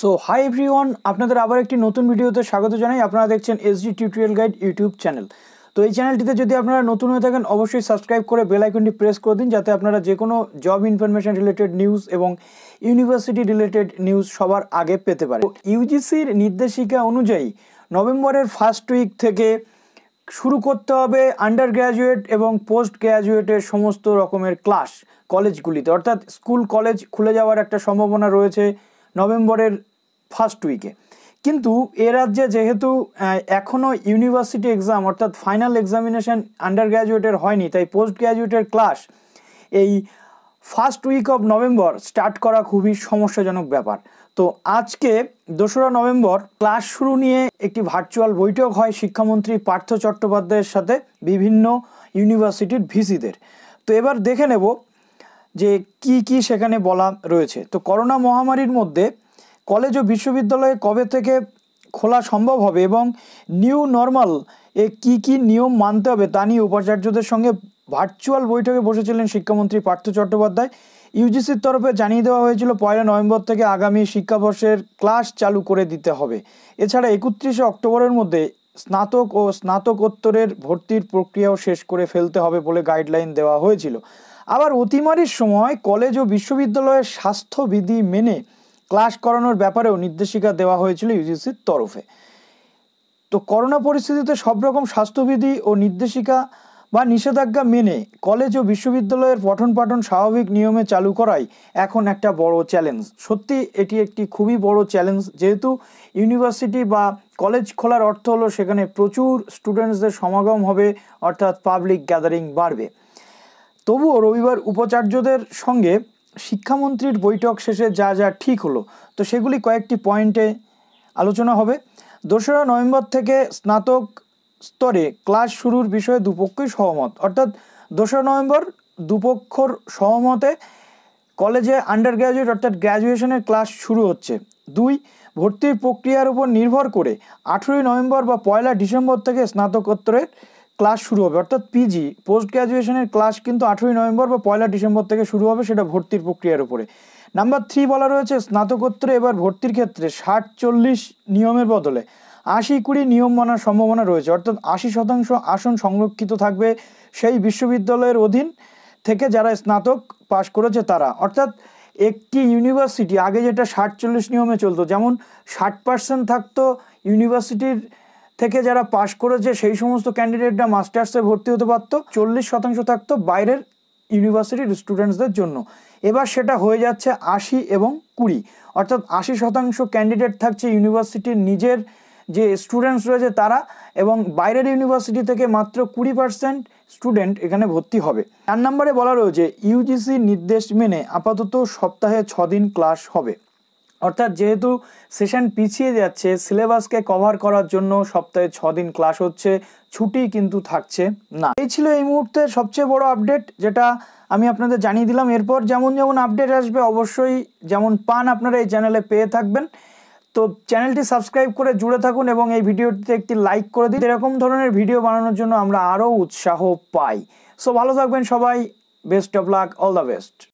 so hi everyone আপনাদের আবার একটি নতুন ভিডিওতে স্বাগত জানাই আপনারা দেখছেন S D tutorial guide YouTube channel তো এই চ্যানেলটিতে যদি আপনারা নতুন হয়ে থাকেন অবশ্যই সাবস্ক্রাইব করে বেল আইকনটি প্রেস করে দিন যাতে আপনারা যে কোনো জব ইনফরমেশন রিলেটেড নিউজ এবং ইউনিভার্সিটি রিলেটেড নিউজ সবার আগে পেতে পারে ইউজিসির নির্দেশিকা অনুযায়ী নভেম্বরের ফার্স্ট উইক থেকে শুরু করতে হবে আন্ডার গ্র্যাজুয়েট এবং পোস্ট গ্র্যাজুয়েটের সমস্ত রকমের ক্লাস কলেজগুলিতে অর্থাৎ স্কুল কলেজ খুলে যাওয়ার একটা সম্ভাবনা রয়েছে নভেম্বরের ফার্স্ট উইকে কিন্তু এ রাজ্যে যেহেতু এখনও ইউনিভার্সিটি এক্সাম অর্থাৎ ফাইনাল এক্সামিনেশান আন্ডার গ্র্যাজুয়েটের হয়নি তাই পোস্ট গ্র্যাজুয়েটের ক্লাস এই first week of November start করা খুবই সমস্যাজনক ব্যাপার তো আজকে দোসরা নভেম্বর ক্লাস শুরু নিয়ে একটি ভার্চুয়াল বৈঠক হয় শিক্ষামন্ত্রী পার্থ চট্টোপাধ্যায়ের সাথে বিভিন্ন ইউনিভার্সিটির ভিসিদের তো এবার দেখে নেব যে কি কি সেখানে বলা রয়েছে তো করোনা মহামারীর মধ্যে কলেজ ও বিশ্ববিদ্যালয়ে কবে থেকে খোলা সম্ভব হবে এবং নিউ নর্মাল এ কি কি নিয়ম মানতে হবে তা নিয়ে উপাচার্যদের সঙ্গে ভার্চুয়াল বৈঠকে বসেছিলেন শিক্ষামন্ত্রী পার্থ চট্টোপাধ্যায় ইউজিসির তরফে জানিয়ে দেওয়া হয়েছিল পয়লা নভেম্বর থেকে আগামী শিক্ষাবর্ষের ক্লাস চালু করে দিতে হবে এছাড়া একত্রিশে অক্টোবরের মধ্যে স্নাতক ও স্নাতকোত্তরের ভর্তির প্রক্রিয়াও শেষ করে ফেলতে হবে বলে গাইডলাইন দেওয়া হয়েছিল আবার অতিমারির সময় কলেজ ও বিশ্ববিদ্যালয়ের স্বাস্থ্যবিধি মেনে ক্লাস করানোর ব্যাপারেও নির্দেশিকা দেওয়া হয়েছিল ইউজিসির তরফে তো করোনা পরিস্থিতিতে সব রকম স্বাস্থ্যবিধি ও নির্দেশিকা বা নিষেধাজ্ঞা মেনে কলেজ ও বিশ্ববিদ্যালয়ের পঠন পাঠন স্বাভাবিক নিয়মে চালু করাই এখন একটা বড় চ্যালেঞ্জ সত্যি এটি একটি খুবই বড় চ্যালেঞ্জ যেহেতু ইউনিভার্সিটি বা কলেজ খোলার অর্থ হলো সেখানে প্রচুর স্টুডেন্টসদের সমাগম হবে অর্থাৎ পাবলিক গ্যাদারিং বাড়বে তবুও রবিবার উপাচার্যদের সঙ্গে শিক্ষামন্ত্রীর বৈঠক শেষে যা যা ঠিক হলো তো সেগুলি কয়েকটি পয়েন্টে আলোচনা হবে দোসরা নভেম্বর থেকে স্নাতক স্তরে ক্লাস শুরুর বিষয়ে দুপক্ষই সহমত অর্থাৎ দোসরা নভেম্বর দুপক্ষর সহমতে কলেজে আন্ডার গ্র্যাজুয়েট অর্থাৎ গ্র্যাজুয়েশনের ক্লাস শুরু হচ্ছে দুই ভর্তির প্রক্রিয়ার উপর নির্ভর করে আঠেরোই নভেম্বর বা পয়লা ডিসেম্বর থেকে স্নাতকোত্তরের ক্লাস শুরু হবে অর্থাৎ পিজি পোস্ট গ্র্যাজুয়েশনের ক্লাস কিন্তু আঠেরোই নভেম্বর বা পয়লা ডিসেম্বর থেকে শুরু হবে সেটা ভর্তির প্রক্রিয়ার উপরে নাম্বার থ্রি বলা রয়েছে স্নাতকোত্তরে এবার ভর্তির ক্ষেত্রে ষাট চল্লিশ নিয়মের বদলে আশি কুড়ি নিয়ম মানার সম্ভাবনা রয়েছে অর্থাৎ আশি শতাংশ আসন সংরক্ষিত থাকবে সেই বিশ্ববিদ্যালয়ের অধীন থেকে যারা স্নাতক পাশ করেছে তারা অর্থাৎ একটি ইউনিভার্সিটি আগে যেটা ষাট চল্লিশ নিয়মে চলতো যেমন ষাট পার্সেন্ট থাকতো ইউনিভার্সিটির থেকে যারা পাশ করেছে সেই সমস্ত ক্যান্ডিডেটরা মাস্টার্সে ভর্তি হতে পারত চল্লিশ শতাংশ থাকতো বাইরের ইউনিভার্সিটির স্টুডেন্টসদের জন্য এবার সেটা হয়ে যাচ্ছে আশি এবং কুড়ি অর্থাৎ আশি শতাংশ ক্যান্ডিডেট থাকছে ইউনিভার্সিটির নিজের যে স্টুডেন্টস রয়েছে তারা এবং বাইরের ইউনিভার্সিটি থেকে মাত্র কুড়ি পার্সেন্ট স্টুডেন্ট এখানে ভর্তি হবে চার নম্বরে বলা রয়েছে ইউজিসি নির্দেশ মেনে আপাতত সপ্তাহে ছদিন ক্লাস হবে অর্থাৎ যেহেতু সেশন পিছিয়ে যাচ্ছে সিলেবাসকে কভার করার জন্য সপ্তাহে ছ দিন ক্লাস হচ্ছে ছুটি কিন্তু থাকছে না এই ছিল এই মুহূর্তে সবচেয়ে বড় আপডেট যেটা আমি আপনাদের জানিয়ে দিলাম এরপর যেমন যেমন আপডেট আসবে অবশ্যই যেমন পান আপনারা এই চ্যানেলে পেয়ে থাকবেন তো চ্যানেলটি সাবস্ক্রাইব করে জুড়ে থাকুন এবং এই ভিডিওটিতে একটি লাইক করে দিন এরকম ধরনের ভিডিও বানানোর জন্য আমরা আরও উৎসাহ পাই সো ভালো থাকবেন সবাই best of luck all the best